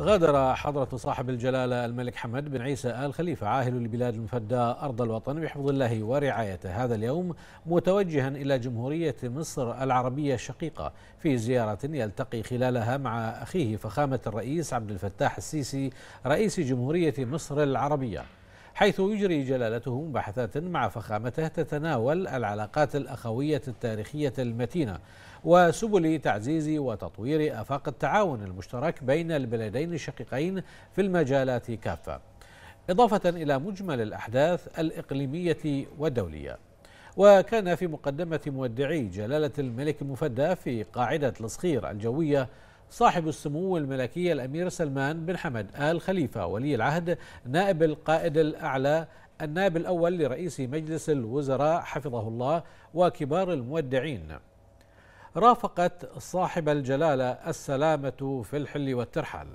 غادر حضرة صاحب الجلالة الملك حمد بن عيسى آل خليفة عاهل البلاد المفدى أرض الوطن بحفظ الله ورعايته هذا اليوم متوجها إلى جمهورية مصر العربية الشقيقة في زيارة يلتقي خلالها مع أخيه فخامة الرئيس عبد الفتاح السيسي رئيس جمهورية مصر العربية حيث يجري جلالته مباحثات مع فخامته تتناول العلاقات الأخوية التاريخية المتينة وسبل تعزيز وتطوير آفاق التعاون المشترك بين البلدين الشقيقين في المجالات كافة إضافة إلى مجمل الأحداث الإقليمية والدولية وكان في مقدمة مودعي جلالة الملك المفدى في قاعدة الصخير الجوية صاحب السمو الملكية الأمير سلمان بن حمد آل خليفة ولي العهد نائب القائد الأعلى النائب الأول لرئيس مجلس الوزراء حفظه الله وكبار المودعين رافقت صاحب الجلالة السلامة في الحل والترحال